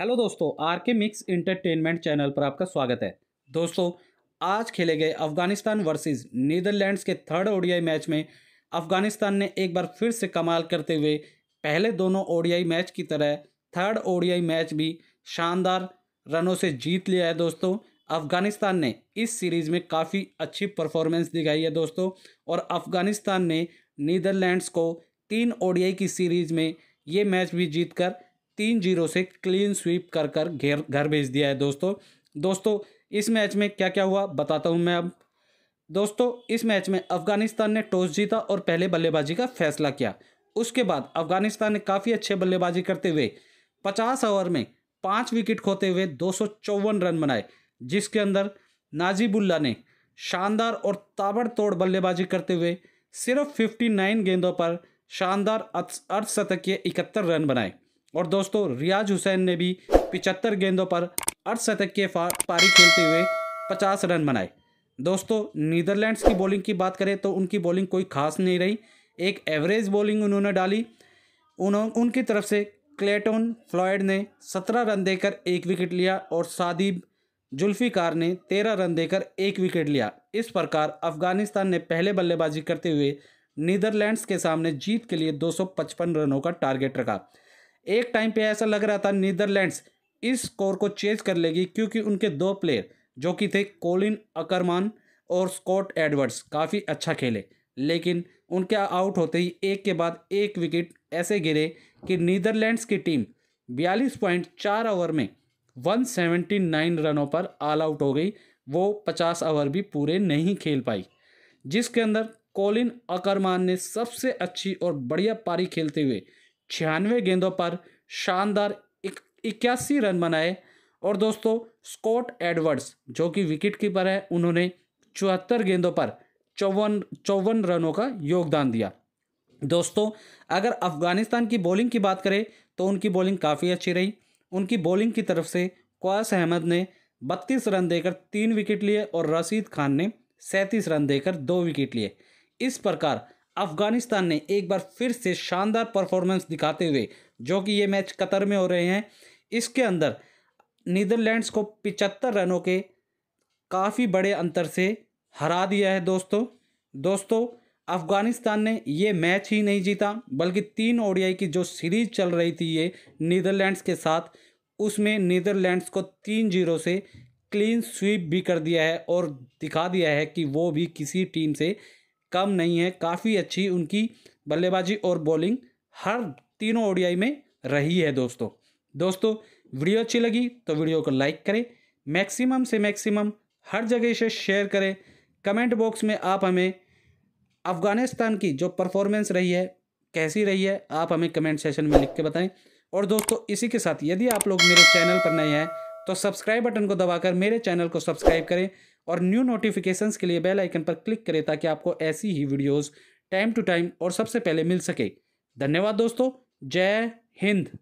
hello दोस्तों are के mix entertainment channel पर आपका स्वागत है दोस्तों आज खेले गए अफगानिस्तान वर्सेस नीदरलैंड्स के थर्ड ओडीआई मैच में अफगानिस्तान ने एक बार फिर से कमाल करते हुए पहले दोनों ओडीआई मैच की तरह थर्ड ओडीआई मैच भी शानदार रनों से जीत लिया है दोस्तों अफगानिस्तान ने इस सीरीज़ में काफ़ी अच्छी परफॉर्मेंस दिखाई है दोस्तों और अफगानिस्तान ने नीदरलैंड्स को तीन ओडीआई की सीरीज़ में ये मैच भी जीतकर तीन जीरो से क्लीन स्वीप कर कर घेर घर भेज दिया है दोस्तों दोस्तों इस मैच में क्या क्या हुआ बताता हूँ मैं अब दोस्तों इस मैच में अफगानिस्तान ने टॉस जीता और पहले बल्लेबाजी का फैसला किया उसके बाद अफगानिस्तान ने काफ़ी अच्छे बल्लेबाजी करते हुए पचास ओवर में पाँच विकेट खोते हुए दो रन बनाए जिसके अंदर नाजीबुल्ला ने शानदार और ताबड़तोड़ बल्लेबाजी करते हुए सिर्फ 59 गेंदों पर शानदार अर्धशतकीय इकहत्तर रन बनाए और दोस्तों रियाज हुसैन ने भी पिचहत्तर गेंदों पर अर्धशतक के पारी खेलते हुए पचास रन बनाए दोस्तों नीदरलैंड्स की बॉलिंग की बात करें तो उनकी बॉलिंग कोई खास नहीं रही एक एवरेज बॉलिंग उन्होंने डाली उन्होंने उनकी तरफ से क्लेटोन फ्लॉयड ने सत्रह रन देकर एक विकेट लिया और सादिब जुल्फिकार ने तेरह रन देकर एक विकेट लिया इस प्रकार अफगानिस्तान ने पहले बल्लेबाजी करते हुए नीदरलैंड्स के सामने जीत के लिए 255 रनों का टारगेट रखा एक टाइम पे ऐसा लग रहा था नीदरलैंड्स इस स्कोर को चेज कर लेगी क्योंकि उनके दो प्लेयर जो कि थे कोलिन अकरमान और स्कॉट एडवर्ड्स काफ़ी अच्छा खेले लेकिन उनके आउट होते ही एक के बाद एक विकेट ऐसे गिरे कि नीदरलैंड्स की टीम बयालीस पॉइंट चार ओवर में वन सेवेंटी नाइन रनों पर ऑल आउट हो गई वो पचास ओवर भी पूरे नहीं खेल पाई जिसके अंदर कोलिन अकरमान ने सबसे अच्छी और बढ़िया पारी खेलते हुए छियानवे गेंदों पर शानदार इक्यासी रन बनाए और दोस्तों स्कॉट एडवर्ड्स जो कि विकेट कीपर है उन्होंने चौहत्तर गेंदों पर चौवन चौवन रनों का योगदान दिया दोस्तों अगर अफगानिस्तान की बॉलिंग की बात करें तो उनकी बॉलिंग काफ़ी अच्छी रही उनकी बॉलिंग की तरफ से क्वास अहमद ने बत्तीस रन देकर तीन विकेट लिए और रशीद खान ने सैंतीस रन देकर दो विकेट लिए इस प्रकार अफगानिस्तान ने एक बार फिर से शानदार परफॉर्मेंस दिखाते हुए जो कि ये मैच कतर में हो रहे हैं इसके अंदर नीदरलैंड्स को पिचहत्तर रनों के काफ़ी बड़े अंतर से हरा दिया है दोस्तों दोस्तों अफगानिस्तान ने ये मैच ही नहीं जीता बल्कि तीन ओडियाई की जो सीरीज चल रही थी ये नीदरलैंड्स के साथ उसमें नीदरलैंड्स को तीन जीरो से क्लीन स्वीप भी कर दिया है और दिखा दिया है कि वो भी किसी टीम से कम नहीं है काफ़ी अच्छी उनकी बल्लेबाजी और बॉलिंग हर तीनों ओडियाई में रही है दोस्तों दोस्तों वीडियो अच्छी लगी तो वीडियो को लाइक करें मैक्सिमम से मैक्सिमम हर जगह से शेयर करें कमेंट बॉक्स में आप हमें अफ़गानिस्तान की जो परफॉर्मेंस रही है कैसी रही है आप हमें कमेंट सेशन में लिख के बताएं और दोस्तों इसी के साथ यदि आप लोग मेरे चैनल पर नए हैं तो सब्सक्राइब बटन को दबाकर मेरे चैनल को सब्सक्राइब करें और न्यू नोटिफिकेशंस के लिए बेल आइकन पर क्लिक करें ताकि आपको ऐसी ही वीडियोस टाइम टू टाइम और सबसे पहले मिल सके धन्यवाद दोस्तों जय हिंद